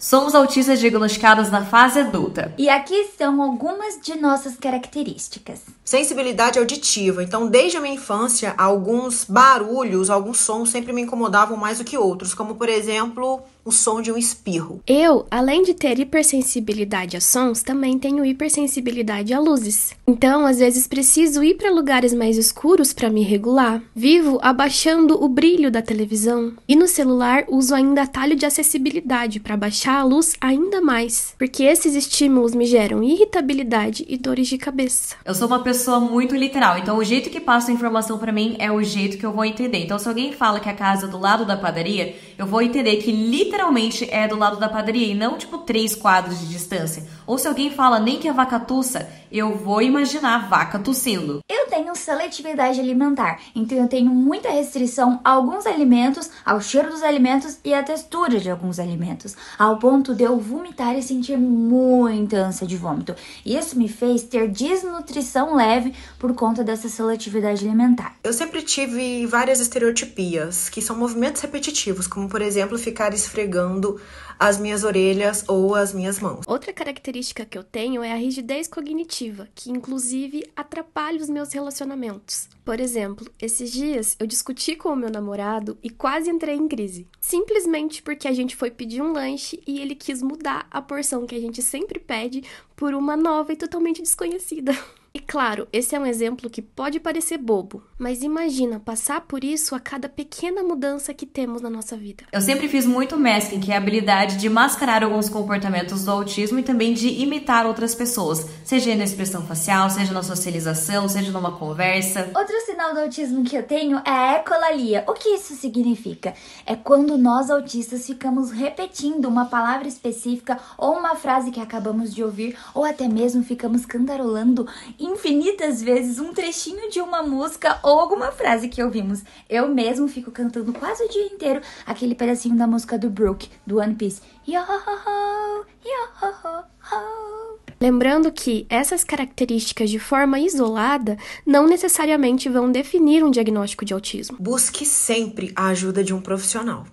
Somos autistas diagnosticados na fase adulta. E aqui estão algumas de nossas características. Sensibilidade auditiva. Então, desde a minha infância, alguns barulhos, alguns sons sempre me incomodavam mais do que outros, como por exemplo, o som de um espirro. Eu, além de ter hipersensibilidade a sons, também tenho hipersensibilidade a luzes. Então, às vezes preciso ir para lugares mais escuros para me regular. Vivo abaixando o brilho da televisão e no celular uso ainda atalho de acessibilidade para baixar a luz ainda mais, porque esses estímulos me geram irritabilidade e dores de cabeça. Eu sou uma pessoa muito literal, então o jeito que passa a informação para mim é o jeito que eu vou entender. Então se alguém fala que a casa é do lado da padaria, eu vou entender que literalmente é do lado da padaria e não tipo três quadros de distância. Ou se alguém fala nem que a é vaca tussa, eu vou imaginar a vaca tossindo. Eu tenho seletividade alimentar, então eu tenho muita restrição a alguns alimentos, ao cheiro dos alimentos e à textura de alguns alimentos, ao ponto de eu vomitar e sentir muita ânsia de vômito. Isso me fez ter desnutrição leve por conta dessa seletividade alimentar. Eu sempre tive várias estereotipias, que são movimentos repetitivos, como por exemplo ficar esfregando as minhas orelhas ou as minhas mãos. Outra característica que eu tenho é a rigidez cognitiva, que inclusive atrapalha os meus relacionamentos. Por exemplo, esses dias eu discuti com o meu namorado e quase entrei em crise. Simplesmente porque a gente foi pedir um lanche e ele quis mudar a porção que a gente sempre pede por uma nova e totalmente desconhecida. E claro, esse é um exemplo que pode parecer bobo, mas imagina passar por isso a cada pequena mudança que temos na nossa vida. Eu sempre fiz muito masking, que é a habilidade de mascarar alguns comportamentos do autismo e também de imitar outras pessoas, seja na expressão facial, seja na socialização, seja numa conversa. Outro sinal do autismo que eu tenho é a ecolalia. O que isso significa? É quando nós autistas ficamos repetindo uma palavra específica ou uma frase que acabamos de ouvir, ou até mesmo ficamos cantarolando infinitas vezes um trechinho de uma música ou alguma frase que ouvimos. Eu mesmo fico cantando quase o dia inteiro aquele pedacinho da música do Brook, do One Piece. Yo, ho, yo, ho, ho. Lembrando que essas características de forma isolada não necessariamente vão definir um diagnóstico de autismo. Busque sempre a ajuda de um profissional.